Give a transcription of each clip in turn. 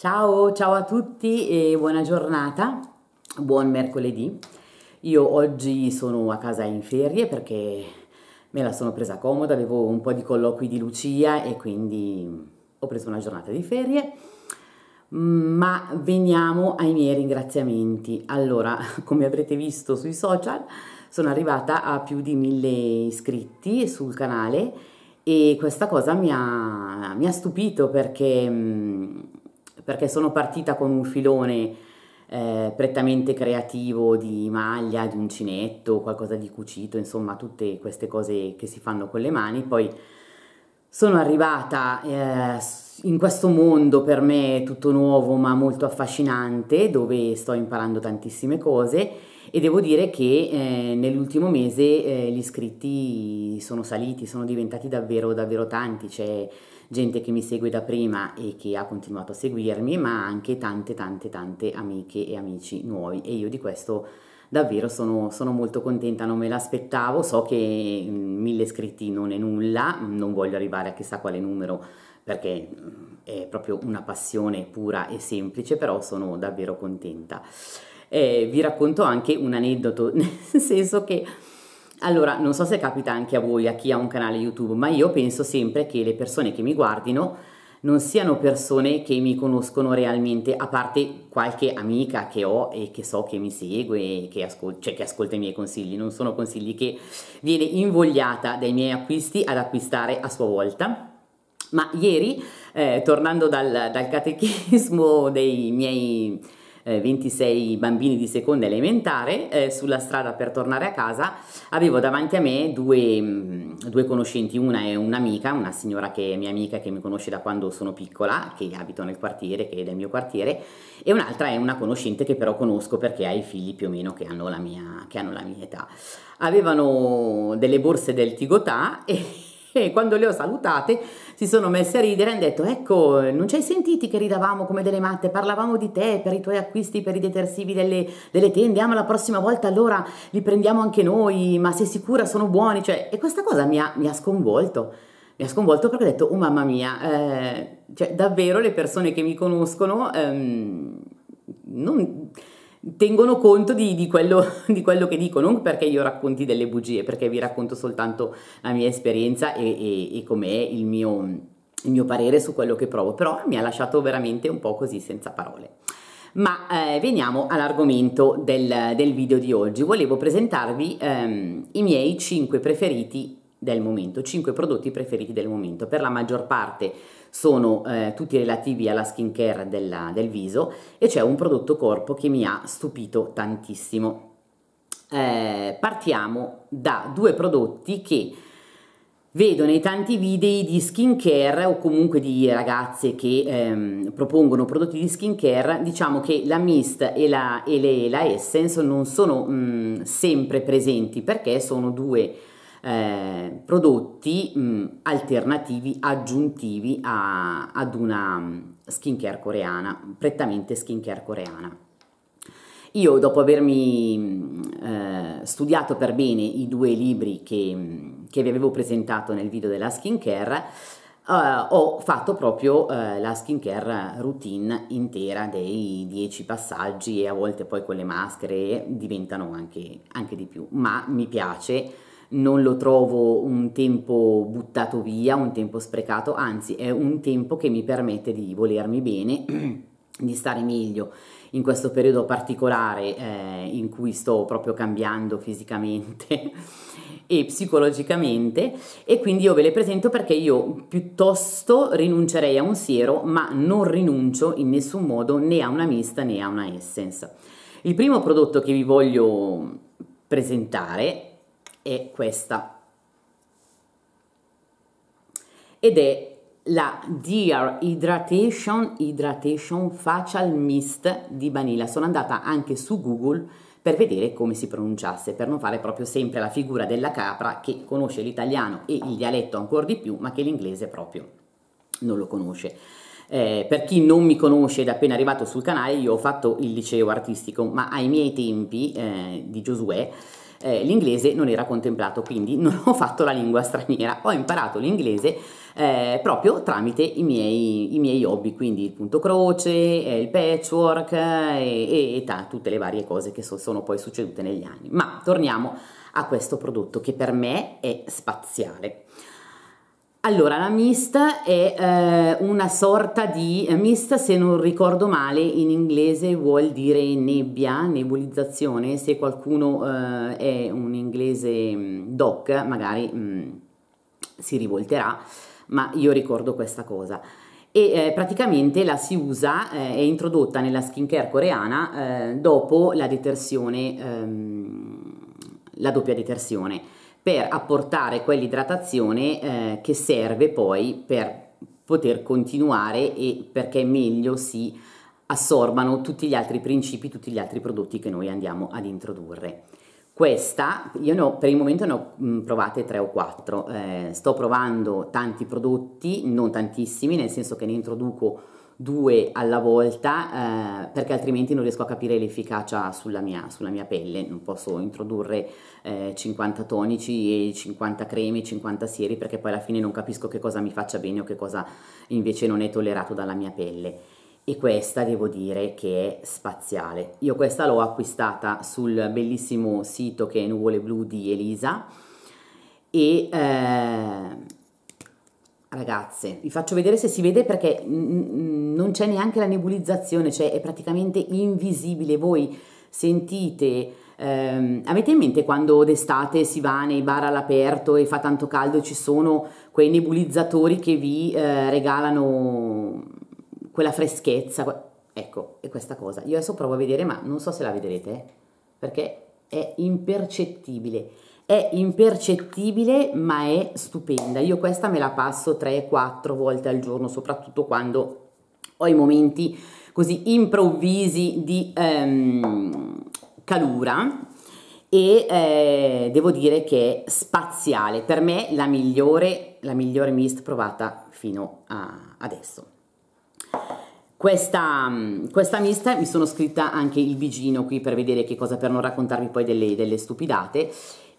Ciao, ciao a tutti e buona giornata, buon mercoledì. Io oggi sono a casa in ferie perché me la sono presa comoda, avevo un po' di colloqui di Lucia e quindi ho preso una giornata di ferie. Ma veniamo ai miei ringraziamenti. Allora, come avrete visto sui social, sono arrivata a più di mille iscritti sul canale e questa cosa mi ha, mi ha stupito perché mm, perché sono partita con un filone eh, prettamente creativo di maglia, di uncinetto, qualcosa di cucito, insomma tutte queste cose che si fanno con le mani. Poi sono arrivata eh, in questo mondo per me tutto nuovo ma molto affascinante dove sto imparando tantissime cose e devo dire che eh, nell'ultimo mese eh, gli iscritti sono saliti, sono diventati davvero, davvero tanti, c'è gente che mi segue da prima e che ha continuato a seguirmi, ma anche tante, tante, tante amiche e amici nuovi e io di questo davvero sono, sono, molto contenta, non me l'aspettavo, so che mm, mille iscritti non è nulla, mm, non voglio arrivare a chissà quale numero perché mm, è proprio una passione pura e semplice, però sono davvero contenta eh, vi racconto anche un aneddoto, nel senso che... Allora, non so se capita anche a voi, a chi ha un canale YouTube, ma io penso sempre che le persone che mi guardino non siano persone che mi conoscono realmente, a parte qualche amica che ho e che so che mi segue, che, ascol- cioè che ascolta i miei consigli, non sono consigli che viene invogliata dai miei acquisti ad acquistare a sua volta. Ma ieri, eh, tornando dal, dal catechismo dei miei eh, 26 bambini di seconda elementare eh, sulla strada per tornare a casa avevo davanti a me due, mh, mm, due conoscenti, una è un'amica, una signora che è mia amica che mi conosce da quando sono piccola, che abito nel quartiere, che è del mio quartiere, e un'altra è una conoscente che però conosco perché ha i figli più o meno che hanno la mia, hanno la mia età. Avevano delle borse del Tigotà e e quando le ho salutate si sono messe a ridere e hanno detto ecco non ci hai sentiti che ridavamo come delle matte parlavamo di te per i tuoi acquisti per i detersivi delle, delle tende ah ma la prossima volta allora li prendiamo anche noi ma sei sicura sono buoni cioè, e questa cosa mi ha, mi ha sconvolto mi ha sconvolto perché ho detto oh mamma mia eh, cioè davvero le persone che mi conoscono ehm, non tengono conto di, di, quello, di, quello, che dico, non perché io racconti delle bugie, perché vi racconto soltanto la mia esperienza e, e, e com'è il mio, il mio parere su quello che provo, però mi ha lasciato veramente un po' così senza parole. Ma eh, veniamo all'argomento del, del, video di oggi. Volevo presentarvi ehm, i miei 5 preferiti del momento, 5 prodotti preferiti del momento. Per la maggior parte sono eh, tutti relativi alla skincare della, del viso e c'è un prodotto corpo che mi ha stupito tantissimo. Eh, partiamo da due prodotti che Vedo nei tanti video di skin care o comunque di ragazze che ehm, propongono prodotti di skin care diciamo che la Mist e la, e le, la Essence non sono mh, mm, sempre presenti perché sono due eh, prodotti mh, mm, alternativi, aggiuntivi a, ad una mm, skincare coreana, prettamente skincare coreana. Io dopo avermi mm, eh, studiato per bene i due libri che, che, vi avevo presentato nel video della skincare, Uh, ho fatto proprio uh, la skincare routine intera dei 10 passaggi e a volte poi con le maschere diventano anche, anche di più, ma mi piace non lo trovo un tempo buttato via, un tempo sprecato, anzi è un tempo che mi permette di volermi bene, di stare meglio in questo periodo particolare eh, in cui sto proprio cambiando fisicamente e psicologicamente e quindi io ve le presento perché io piuttosto rinuncerei a un siero ma non rinuncio in nessun modo né a una mista né a una essence. Il primo prodotto che vi voglio presentare è questa ed è la Dear Hydration Hydration Facial Mist di Vanilla. Sono andata anche su Google per vedere come si pronunciasse, per non fare proprio sempre la figura della capra che conosce l'italiano e il dialetto ancora di più, ma che l'inglese proprio non lo conosce. Eh, per chi non mi conosce ed è appena arrivato sul canale, io ho fatto il liceo artistico, ma ai miei tempi eh, di Giosuè eh, l'inglese non era contemplato, quindi non ho fatto la lingua straniera, ho imparato l'inglese eh, proprio tramite i miei, i miei, hobby, quindi il punto croce, eh, il patchwork eh, e, e ta, tutte le varie cose che so, sono poi succedute negli anni. Ma torniamo a questo prodotto che per me è spaziale. Allora, la mist è eh, una sorta di eh, mist, se non ricordo male, in inglese vuol dire nebbia, nebulizzazione, se qualcuno eh, è un inglese mm, doc magari mh, mm, si rivolterà, ma io ricordo questa cosa. E eh, praticamente la si usa, eh, è introdotta nella skincare coreana eh, dopo la detersione, ehm, la doppia detersione per apportare quell'idratazione eh, che serve poi per poter continuare e perché meglio si assorbano tutti gli altri principi, tutti gli altri prodotti che noi andiamo ad introdurre. Questa, io no, per il momento ne ho mm, provate 3 o 4, eh, sto provando tanti prodotti, non tantissimi, nel senso che ne introduco due alla volta eh, perché altrimenti non riesco a capire l'efficacia sulla mia, sulla mia pelle, non posso introdurre eh, 50 tonici, 50 creme, 50 sieri perché poi alla fine non capisco che cosa mi faccia bene o che cosa invece non è tollerato dalla mia pelle e questa devo dire che è spaziale. Io questa l'ho acquistata sul bellissimo sito che è Nuvole Blu di Elisa e... Eh, Ragazze, vi faccio vedere se si vede perché non c'è neanche la nebulizzazione, cioè è praticamente invisibile. Voi sentite Um, avete in mente quando d'estate si va nei bar all'aperto e fa tanto caldo e ci sono quei nebulizzatori che vi eh, regalano quella freschezza? Ecco, è questa cosa. Io adesso provo a vedere, ma non so se la vedrete, eh, perché è impercettibile è impercettibile ma è stupenda. Io questa me la passo 3-4 volte al giorno, soprattutto quando ho i momenti così improvvisi di ehm, calura e eh, devo dire che è spaziale, per me la migliore, la migliore mist provata fino a adesso. Questa, questa mista mi sono scritta anche il bigino qui per vedere che cosa, per non raccontarvi poi delle, delle stupidate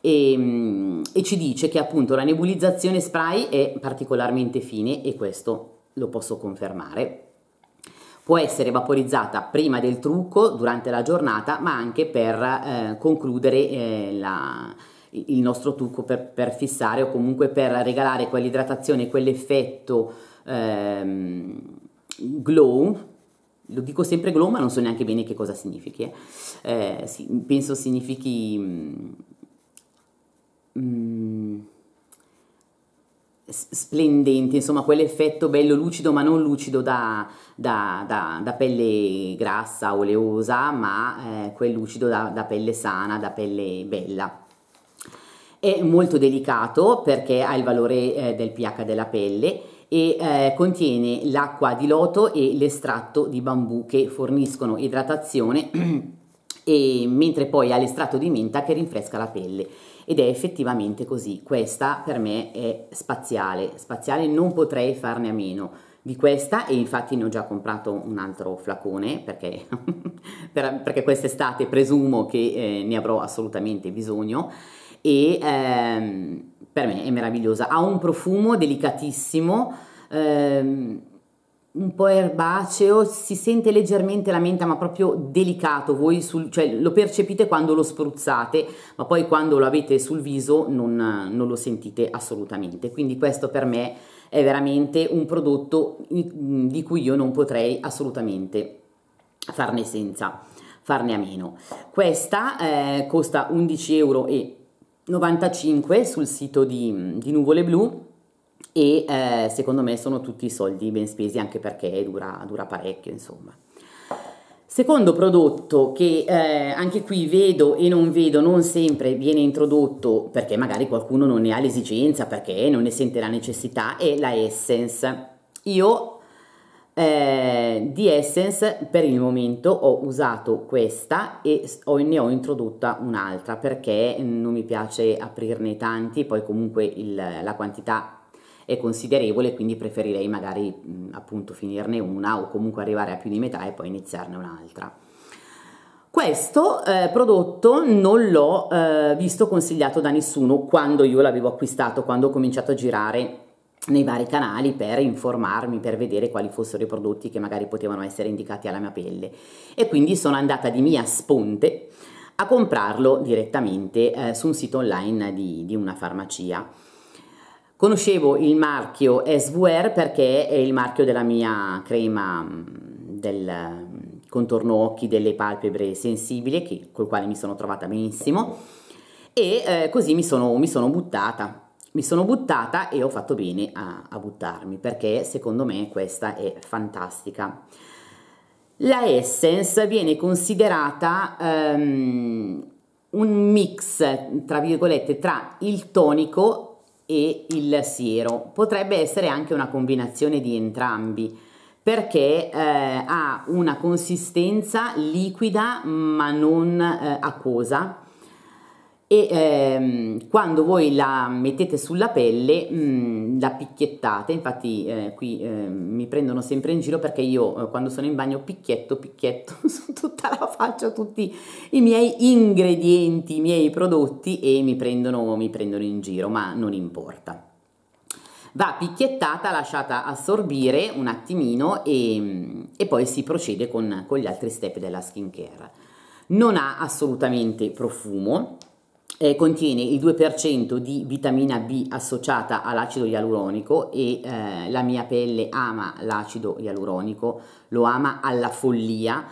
e, ehm, e ci dice che appunto la nebulizzazione spray è particolarmente fine e questo lo posso confermare. Può essere vaporizzata prima del trucco, durante la giornata, ma anche per eh, concludere eh, la, il nostro trucco, per, per, fissare o comunque per regalare quell'idratazione, quell'effetto ehm, glow. Lo dico sempre glow, ma non so neanche bene che cosa significhi. Eh. eh penso significhi mh, mm, splendenti, insomma quell'effetto bello lucido ma non lucido da, da, da, da pelle grassa, oleosa, ma eh, quel lucido da pelle sana, da pelle bella. È molto delicato perché ha il valore eh, del pH della pelle e eh, contiene l'acqua di loto e l'estratto di bambù che forniscono idratazione e, mentre poi ha l'estratto di menta che rinfresca la pelle ed è effettivamente così. Questa per me è spaziale, spaziale non potrei farne a meno di questa e infatti ne ho già comprato un altro flacone perché, per, perché quest'estate presumo che eh, ne avrò assolutamente bisogno e ehm, per me è meravigliosa, ha un profumo delicatissimo ehm, un po' erbaceo, si sente leggermente la menta, ma proprio delicato, voi sul, cioè, lo percepite quando lo spruzzate, ma poi quando lo avete sul viso non, non lo sentite assolutamente. Quindi questo per me è veramente un prodotto di cui io non potrei assolutamente farne senza, farne a meno. Questa eh, costa 11,95 euro sul sito di, di Nuvole Blu e eh, secondo me sono tutti soldi ben spesi anche perché dura, dura parecchio insomma. Secondo prodotto che eh, anche qui vedo e non vedo, non sempre viene introdotto perché magari qualcuno non ne ha l'esigenza, perché non ne sente la necessità, è la Essence. Io eh, di Essence per il momento ho usato questa e ho, ne ho introdotta un'altra perché non mi piace aprirne tanti, poi comunque il, la quantità è considerevole, quindi preferirei magari mh, appunto finirne una o comunque arrivare a più di metà e poi iniziarne un'altra. Questo eh, prodotto non l'ho eh, visto consigliato da nessuno quando io l'avevo acquistato, quando ho cominciato a girare nei vari canali per informarmi, per vedere quali fossero i prodotti che magari potevano essere indicati alla mia pelle e quindi sono andata di mia sponte a comprarlo direttamente eh, su un sito online di, di una farmacia. Conoscevo il marchio SVR perché è il marchio della mia crema mm, del mm, contorno occhi delle palpebre sensibili che, col quale mi sono trovata benissimo e eh, così mi sono, mi sono, buttata. Mi sono buttata e ho fatto bene a, a buttarmi perché secondo me questa è fantastica. La Essence viene considerata um, un mix, tra virgolette, tra il tonico e il siero. Potrebbe essere anche una combinazione di entrambi perché eh, ha una consistenza liquida ma non eh, acquosa e ehm, quando voi la mettete sulla pelle mh, la picchiettate, infatti eh, qui eh, mi prendono sempre in giro perché io eh, quando sono in bagno picchietto, picchietto su tutta la faccia tutti i miei ingredienti, i miei prodotti e mi prendono, mi prendono in giro, ma non importa. Va picchiettata, lasciata assorbire un attimino e, e poi si procede con, con gli altri step della skincare. Non ha assolutamente profumo, eh, contiene il 2% di vitamina B associata all'acido ialuronico e eh, la mia pelle ama l'acido ialuronico, lo ama alla follia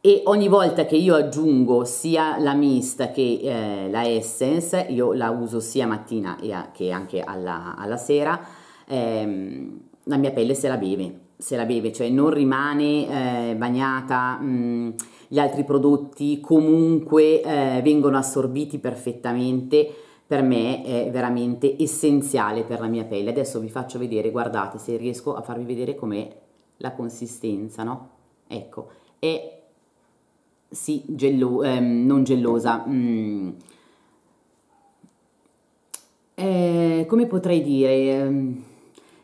e ogni volta che io aggiungo sia la mista che eh, la essence, io la uso sia mattina che anche alla, alla sera, ehm, la mia pelle se la beve, se la beve, cioè non rimane eh, bagnata... Mh, mm, gli altri prodotti comunque eh, vengono assorbiti perfettamente, per me è veramente essenziale per la mia pelle. Adesso vi faccio vedere, guardate se riesco a farvi vedere com'è la consistenza, no? Ecco, è sì, gello, ehm, non gelosa mm. eh, come potrei dire... Ehm,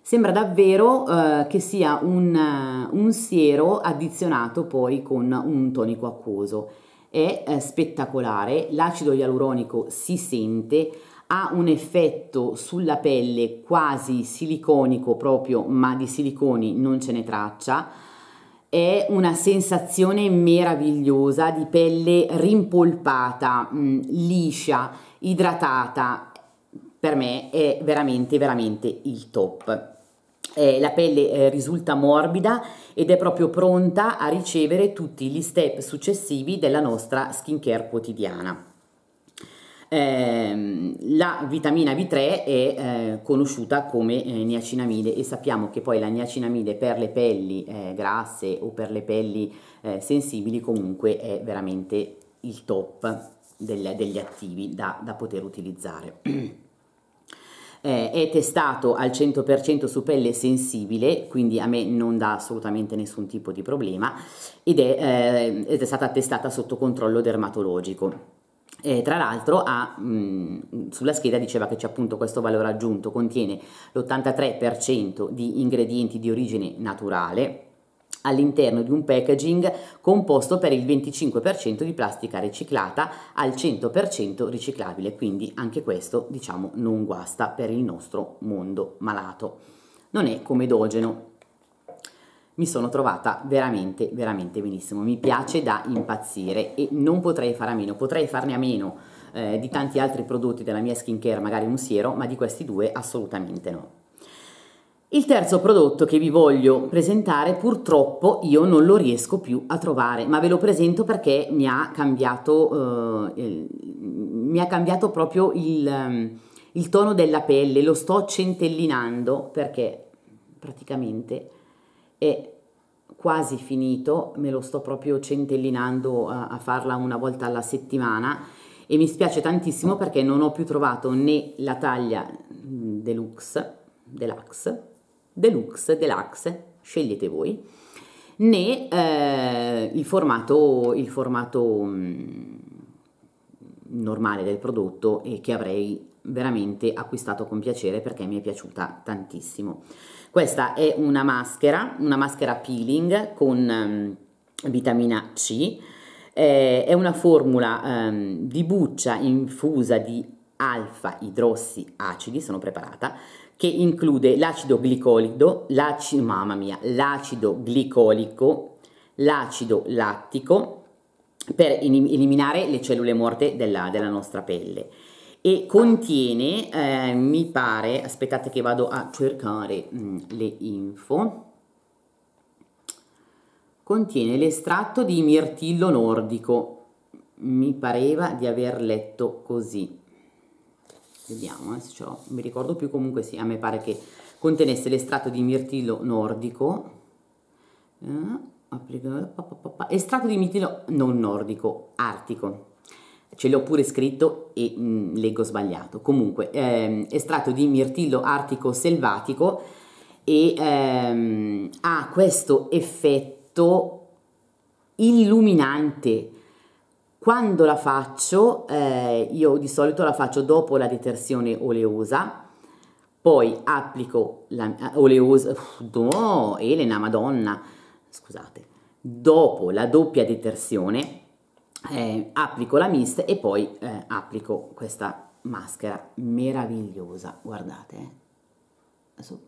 Sembra davvero eh, che sia un, eh, un, siero addizionato poi con un tonico acquoso. È eh, spettacolare, l'acido ialuronico si sente, ha un effetto sulla pelle quasi siliconico proprio, ma di siliconi non ce ne traccia. È una sensazione meravigliosa di pelle rimpolpata, mh, mm, liscia, idratata. Per me è veramente, veramente il top eh, la pelle eh, risulta morbida ed è proprio pronta a ricevere tutti gli step successivi della nostra skincare quotidiana. Eh, la vitamina B3 è eh, conosciuta come eh, niacinamide e sappiamo che poi la niacinamide per le pelli eh, grasse o per le pelli sensibili comunque è veramente il top del, degli attivi da, da poter utilizzare. eh, è testato al 100% su pelle sensibile, quindi a me non dà assolutamente nessun tipo di problema, ed è, eh, ed è stata testata sotto controllo dermatologico. Eh, tra l'altro ha, mh, mm, sulla scheda diceva che c'è appunto questo valore aggiunto, contiene l'83% di ingredienti di origine naturale, all'interno di un packaging composto per il 25% di plastica riciclata al 100% riciclabile, quindi anche questo diciamo non guasta per il nostro mondo malato. Non è comedogeno. Mi sono trovata veramente veramente benissimo, mi piace da impazzire e non potrei fare a meno, potrei farne a meno eh, di tanti altri prodotti della mia skincare, magari un siero, ma di questi due assolutamente no. Il terzo prodotto che vi voglio presentare purtroppo io non lo riesco più a trovare, ma ve lo presento perché mi ha cambiato, eh, mi ha cambiato proprio il, ehm, il tono della pelle, lo sto centellinando perché praticamente è quasi finito, me lo sto proprio centellinando a, a farla una volta alla settimana e mi spiace tantissimo perché non ho più trovato né la taglia mm, deluxe, deluxe deluxe, deluxe, scegliete voi, né eh, il formato, il formato mh, mm, normale del prodotto e che avrei veramente acquistato con piacere perché mi è piaciuta tantissimo. Questa è una maschera, una maschera peeling con um, vitamina C, eh, è una formula um, di buccia infusa di alfa idrossi acidi, sono preparata, che include l'acido glicolido, l'acido, mamma mia, l'acido glicolico, l'acido lattico per eliminare le cellule morte della, della nostra pelle e contiene, eh, mi pare, aspettate che vado a cercare mh, mm, le info, contiene l'estratto di mirtillo nordico, mi pareva di aver letto così, vediamo eh, se ce l'ho, mi ricordo più comunque sì, a me pare che contenesse l'estratto di mirtillo nordico, eh, eh estratto di mirtillo non nordico, artico, ce l'ho pure scritto e mh, mm, leggo sbagliato, comunque ehm, estratto di mirtillo artico selvatico e ehm, ha questo effetto illuminante quando la faccio, eh, io di solito la faccio dopo la detersione oleosa, poi applico la eh, oleosa, no, Elena, madonna, scusate, dopo la doppia detersione eh, applico la mist e poi eh, applico questa maschera meravigliosa, guardate, eh. Adesso,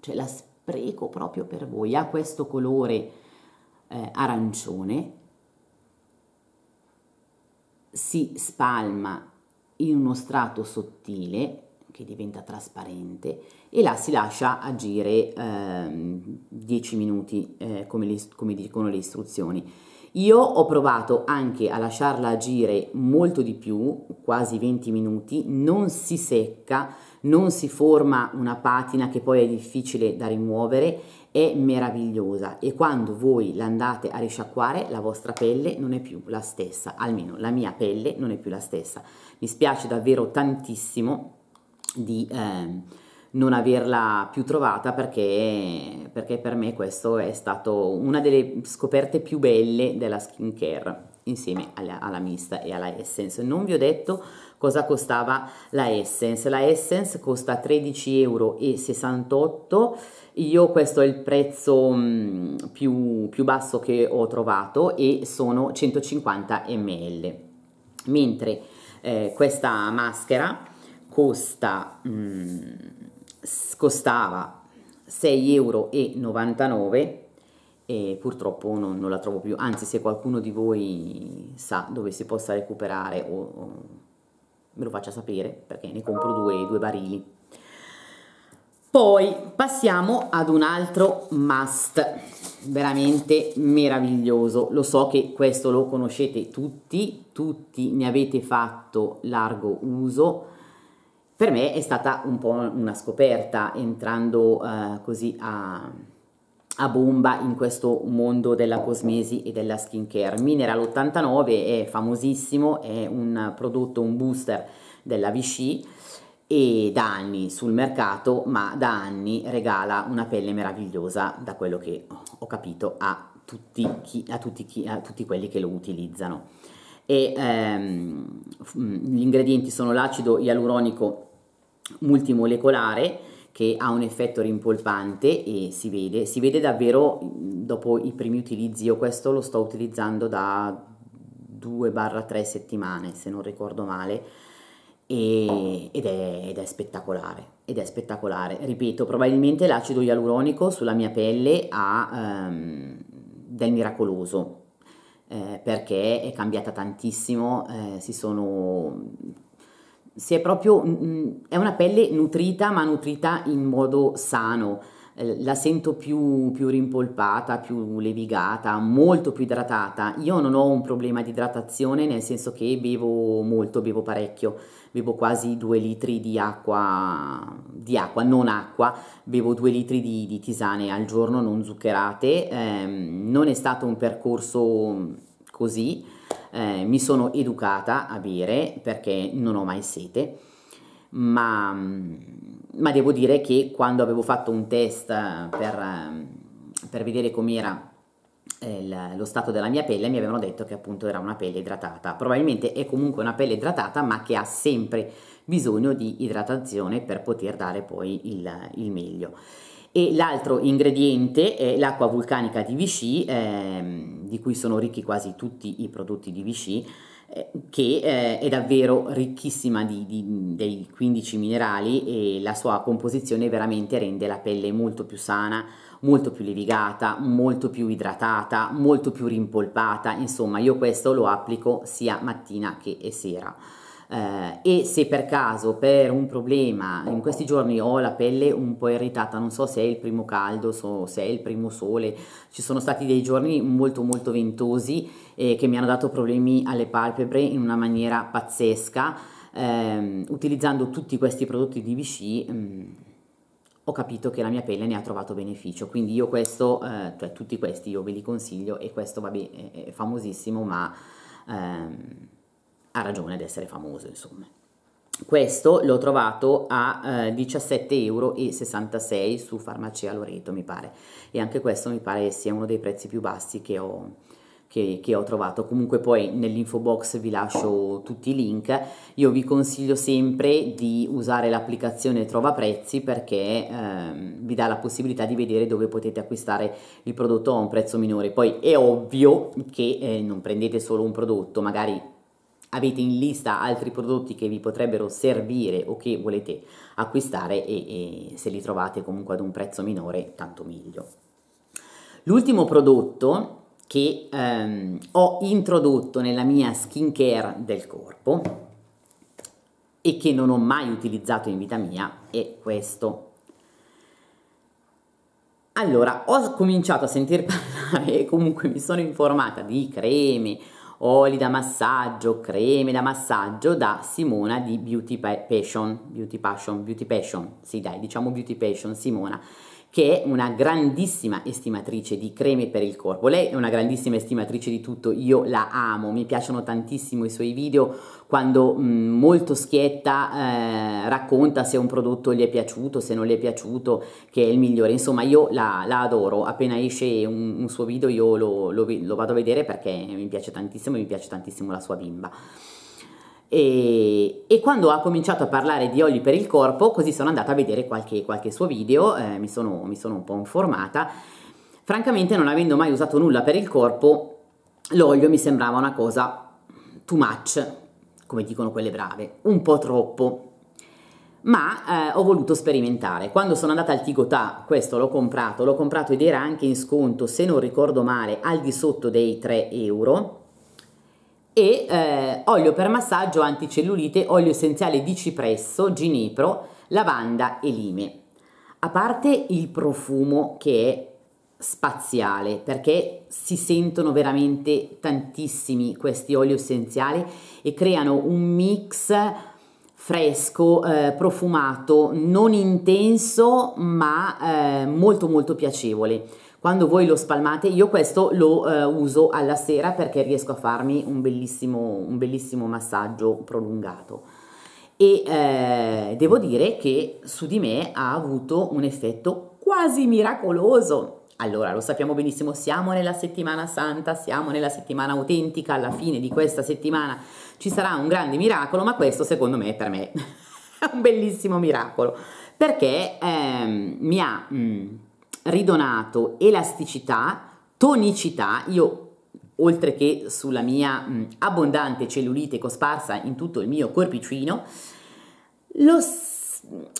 cioè la spreco proprio per voi, ha questo colore eh, arancione si spalma in uno strato sottile che diventa trasparente e la si lascia agire eh, 10 minuti eh, come, le, come dicono le istruzioni. Io ho provato anche a lasciarla agire molto di più, quasi 20 minuti, non si secca, non si forma una patina che poi è difficile da rimuovere è meravigliosa e quando voi l'andate a risciacquare la vostra pelle non è più la stessa, almeno la mia pelle non è più la stessa. Mi spiace davvero tantissimo di eh, non averla più trovata perché, perché per me questo è stato una delle scoperte più belle della skincare insieme alla, alla Mista e alla Essence. Non vi ho detto cosa costava la Essence. La Essence costa 13,68 euro, io questo è il prezzo mh, mm, più, più basso che ho trovato e sono 150 ml. Mentre eh, questa maschera costa, mh, mm, costava 6,99 euro e purtroppo non, non, la trovo più, anzi se qualcuno di voi sa dove si possa recuperare o, o me lo faccia sapere perché ne compro due, due barili. Poi passiamo ad un altro must, veramente meraviglioso. Lo so che questo lo conoscete tutti, tutti ne avete fatto largo uso. Per me è stata un po' una scoperta entrando eh, così a, a bomba in questo mondo della cosmesi e della skincare. Mineral 89 è famosissimo, è un prodotto, un booster della Vichy e da anni sul mercato, ma da anni regala una pelle meravigliosa, da quello che ho capito, a tutti, chi, a tutti, chi, a tutti quelli che lo utilizzano. E, ehm, gli ingredienti sono l'acido ialuronico multimolecolare, che ha un effetto rimpolpante e si vede, si vede davvero dopo i primi utilizzi, io questo lo sto utilizzando da 2-3 settimane se non ricordo male e, ed, è, ed, è, spettacolare, ed è spettacolare, ripeto probabilmente l'acido ialuronico sulla mia pelle ha um, del miracoloso eh, perché è cambiata tantissimo, eh, si sono si è proprio, mh, mm, mm, è una pelle nutrita, ma nutrita in modo sano. Eh, la sento più, più, rimpolpata, più levigata, molto più idratata. Io non ho un problema di idratazione, nel senso che bevo molto, bevo parecchio, bevo quasi due litri di acqua, di acqua non acqua, bevo due litri di, di tisane al giorno non zuccherate. Eh, non è stato un percorso mm, così eh, mi sono educata a bere perché non ho mai sete, ma, ma devo dire che quando avevo fatto un test per, per vedere com'era eh, il, lo stato della mia pelle mi avevano detto che appunto era una pelle idratata probabilmente è comunque una pelle idratata ma che ha sempre bisogno di idratazione per poter dare poi il, il meglio e l'altro ingrediente è l'acqua vulcanica di Vichy, ehm, di cui sono ricchi quasi tutti i prodotti di Vichy, eh, che eh, è davvero ricchissima di, di, dei 15 minerali e la sua composizione veramente rende la pelle molto più sana, molto più levigata, molto più idratata, molto più rimpolpata, insomma io questo lo applico sia mattina che sera eh, e se per caso per un problema in questi giorni ho la pelle un po' irritata, non so se è il primo caldo, so, se è il primo sole, ci sono stati dei giorni molto molto ventosi eh, che mi hanno dato problemi alle palpebre in una maniera pazzesca, eh, utilizzando tutti questi prodotti di Vichy mm, ho capito che la mia pelle ne ha trovato beneficio, quindi io questo, eh, cioè tutti questi io ve li consiglio e questo vabbè è famosissimo ma... Ehm, ha ragione di essere famoso, insomma. Questo l'ho trovato a eh, 17,66 euro su Farmacia Loreto, mi pare. E anche questo mi pare sia uno dei prezzi più bassi che ho, che, che ho trovato. Comunque poi nell'info box vi lascio tutti i link. Io vi consiglio sempre di usare l'applicazione Trova Prezzi perché ehm, vi dà la possibilità di vedere dove potete acquistare il prodotto a un prezzo minore. Poi è ovvio che eh, non prendete solo un prodotto, magari avete in lista altri prodotti che vi potrebbero servire o che volete acquistare e, e se li trovate comunque ad un prezzo minore tanto meglio. L'ultimo prodotto che ehm, ho introdotto nella mia skincare del corpo e che non ho mai utilizzato in vita mia è questo. Allora, ho cominciato a sentir parlare e comunque mi sono informata di creme, oli da massaggio, creme da massaggio da Simona di Beauty Passion, Beauty Passion, Beauty Passion, sì dai, diciamo Beauty Passion, Simona che è una grandissima estimatrice di creme per il corpo. Lei è una grandissima estimatrice di tutto, io la amo, mi piacciono tantissimo i suoi video quando mh, mm, molto schietta eh, racconta se un prodotto gli è piaciuto, se non gli è piaciuto, che è il migliore. Insomma, io la, la adoro, appena esce un, un suo video io lo, lo, lo vado a vedere perché mi piace tantissimo e mi piace tantissimo la sua bimba. E, e, quando ha cominciato a parlare di oli per il corpo, così sono andata a vedere qualche, qualche suo video, eh, mi, sono, mi sono un po' informata. Francamente, non avendo mai usato nulla per il corpo, l'olio mi sembrava una cosa too much, come dicono quelle brave, un po' troppo. Ma eh, ho voluto sperimentare. Quando sono andata al Tigotà, questo l'ho comprato, l'ho comprato ed era anche in sconto, se non ricordo male, al di sotto dei 3 euro e eh, olio per massaggio anticellulite, olio essenziale di cipresso, ginepro, lavanda e lime. A parte il profumo che è spaziale perché si sentono veramente tantissimi questi oli essenziali e creano un mix fresco, eh, profumato, non intenso ma eh, molto molto piacevole. Quando voi lo spalmate, io questo lo eh, uso alla sera perché riesco a farmi un bellissimo, un bellissimo massaggio prolungato. E eh, devo dire che su di me ha avuto un effetto quasi miracoloso. Allora, lo sappiamo benissimo, siamo nella settimana santa, siamo nella settimana autentica, alla fine di questa settimana ci sarà un grande miracolo, ma questo secondo me per me è un bellissimo miracolo, perché eh, mi ha mh, mm, ridonato elasticità, tonicità, io oltre che sulla mia mh, mm, abbondante cellulite cosparsa in tutto il mio corpicino, lo,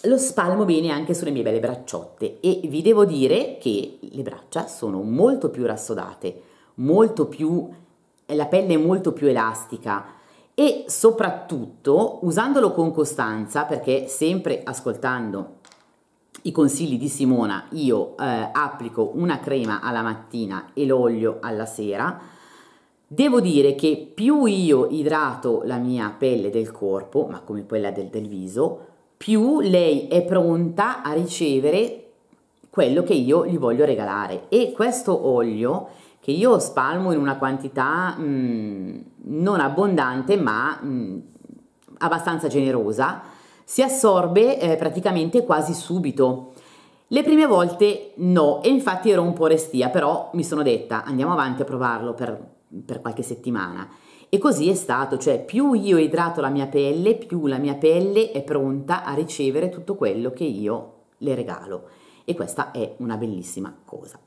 lo spalmo bene anche sulle mie belle bracciotte e vi devo dire che le braccia sono molto più rassodate, molto più, la pelle è molto più elastica e soprattutto usandolo con costanza, perché sempre ascoltando i consigli di Simona, io eh, applico una crema alla mattina e l'olio alla sera. Devo dire che più io idrato la mia pelle del corpo, ma come quella del, del viso, più lei è pronta a ricevere quello che io gli voglio regalare. E questo olio che io spalmo in una quantità mh, mm, non abbondante, ma mh, mm, abbastanza generosa, si assorbe eh, praticamente quasi subito. Le prime volte no, e infatti ero un po' restia, però mi sono detta andiamo avanti a provarlo per, per qualche settimana. E così è stato, cioè più io idrato la mia pelle, più la mia pelle è pronta a ricevere tutto quello che io le regalo. E questa è una bellissima cosa.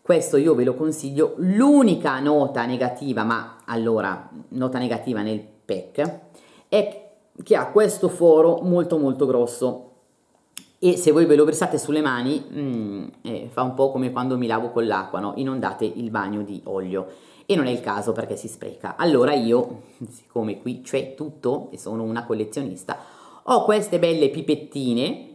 Questo io ve lo consiglio. L'unica nota negativa, ma allora nota negativa nel PEC, è che ha questo foro molto molto grosso e se voi ve lo versate sulle mani mm, eh, fa un po' come quando mi lavo con l'acqua, no? inondate il bagno di olio e non è il caso perché si spreca. Allora io, siccome qui c'è tutto e sono una collezionista, ho queste belle pipettine,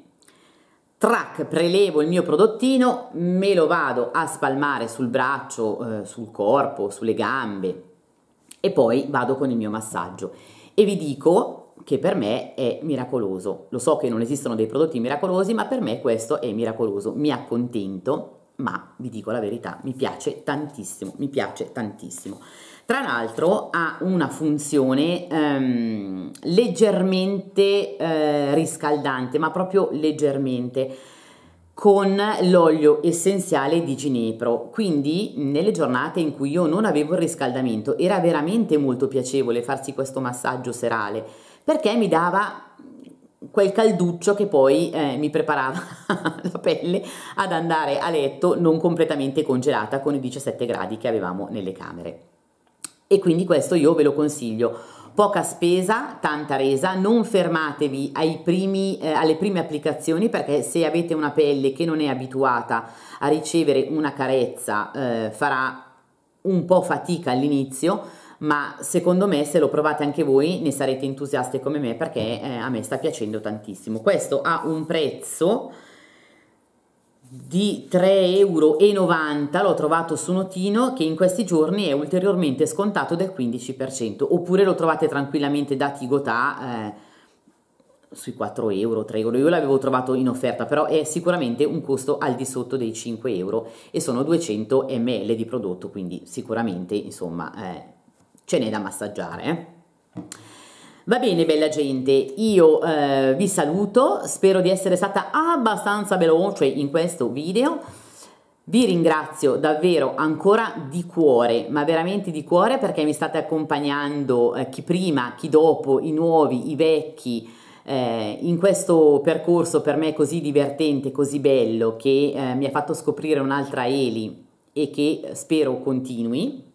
track, prelevo il mio prodottino, me lo vado a spalmare sul braccio, eh, sul corpo, sulle gambe e poi vado con il mio massaggio. E vi dico che per me è miracoloso. Lo so che non esistono dei prodotti miracolosi, ma per me questo è miracoloso. Mi accontento, ma vi dico la verità, mi piace tantissimo, mi piace tantissimo. Tra l'altro ha una funzione ehm, leggermente eh, riscaldante, ma proprio leggermente con l'olio essenziale di ginepro. Quindi nelle giornate in cui io non avevo il riscaldamento era veramente molto piacevole farsi questo massaggio serale perché mi dava quel calduccio che poi eh, mi preparava la pelle ad andare a letto non completamente congelata con i 17 gradi che avevamo nelle camere. E quindi questo io ve lo consiglio. Poca spesa, tanta resa, non fermatevi primi, eh, alle prime applicazioni perché se avete una pelle che non è abituata a ricevere una carezza eh, farà un po' fatica all'inizio, ma secondo me se lo provate anche voi ne sarete entusiasti come me perché eh, a me sta piacendo tantissimo. Questo ha un prezzo di 3,90 euro, l'ho trovato su Notino, che in questi giorni è ulteriormente scontato del 15%, oppure lo trovate tranquillamente da Tigotà eh, sui 4 euro, 3 euro, io l'avevo trovato in offerta, però è sicuramente un costo al di sotto dei 5 euro e sono 200 ml di prodotto, quindi sicuramente insomma... Eh, ce n'è da massaggiare. Eh. Va bene, bella gente, io eh, vi saluto, spero di essere stata abbastanza veloce cioè in questo video. Vi ringrazio davvero ancora di cuore, ma veramente di cuore perché mi state accompagnando eh, chi prima, chi dopo, i nuovi, i vecchi, eh, in questo percorso per me così divertente, così bello, che eh, mi ha fatto scoprire un'altra Eli e che spero continui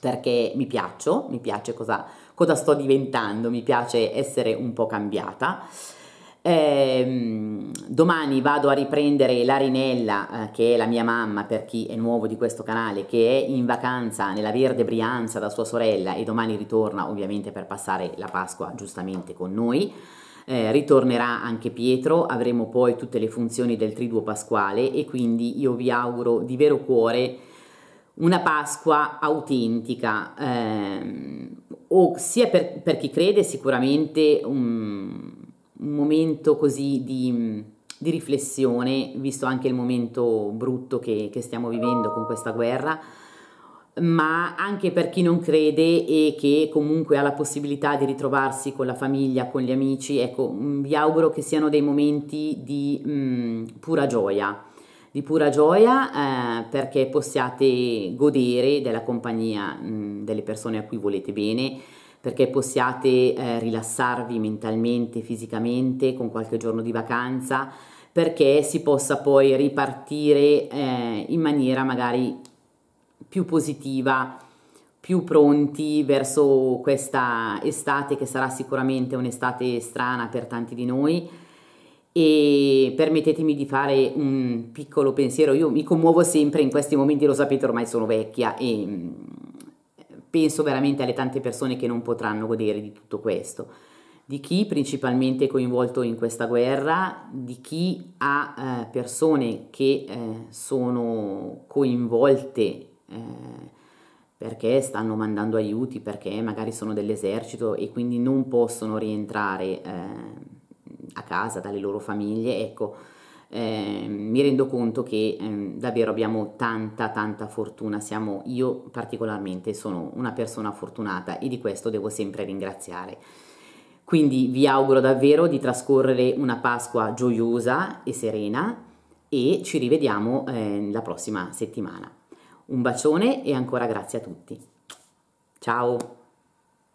perché mi piaccio, mi piace cosa, cosa sto diventando, mi piace essere un po' cambiata. Eh, domani vado a riprendere Larinella, eh, che è la mia mamma per chi è nuovo di questo canale, che è in vacanza nella Verde Brianza da sua sorella e domani ritorna ovviamente per passare la Pasqua giustamente con noi. Eh, ritornerà anche Pietro, avremo poi tutte le funzioni del triduo pasquale e quindi io vi auguro di vero cuore una Pasqua autentica, ehm, o sia per, per, chi crede sicuramente un, un momento così di, di, riflessione, visto anche il momento brutto che, che stiamo vivendo con questa guerra, ma anche per chi non crede e che comunque ha la possibilità di ritrovarsi con la famiglia, con gli amici, ecco, mm, vi auguro che siano dei momenti di mh, mm, pura gioia di pura gioia eh, perché possiate godere della compagnia mh, mm, delle persone a cui volete bene, perché possiate eh, rilassarvi mentalmente, fisicamente, con qualche giorno di vacanza, perché si possa poi ripartire eh, in maniera magari più positiva, più pronti verso questa estate che sarà sicuramente un'estate strana per tanti di noi e permettetemi di fare un piccolo pensiero, io mi commuovo sempre in questi momenti, lo sapete ormai sono vecchia e mm, penso veramente alle tante persone che non potranno godere di tutto questo, di chi principalmente è coinvolto in questa guerra, di chi ha eh, persone che eh, sono coinvolte eh, perché stanno mandando aiuti, perché magari sono dell'esercito e quindi non possono rientrare eh, a casa, dalle loro famiglie, ecco, eh, mi rendo conto che eh, davvero abbiamo tanta tanta fortuna, siamo io particolarmente sono una persona fortunata e di questo devo sempre ringraziare. Quindi vi auguro davvero di trascorrere una Pasqua gioiosa e serena e ci rivediamo eh, la prossima settimana. Un bacione e ancora grazie a tutti. Ciao!